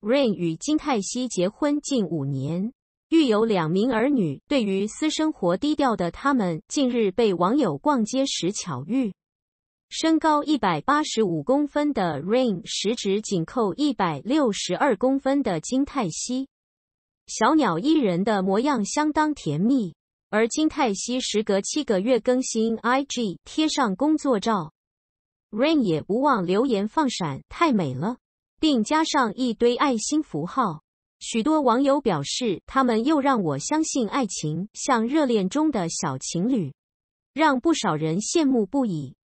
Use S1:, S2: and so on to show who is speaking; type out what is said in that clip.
S1: Rain 与金泰熙结婚近五年，育有两名儿女。对于私生活低调的他们，近日被网友逛街时巧遇。身高一百八十五公分的 Rain 十指紧扣一百六十二公分的金泰熙，小鸟依人的模样相当甜蜜。而金泰熙时隔七个月更新 IG，贴上工作照，Rain 也不忘留言放闪：“太美了。”并加上一堆爱心符号，许多网友表示，他们又让我相信爱情，像热恋中的小情侣，让不少人羡慕不已。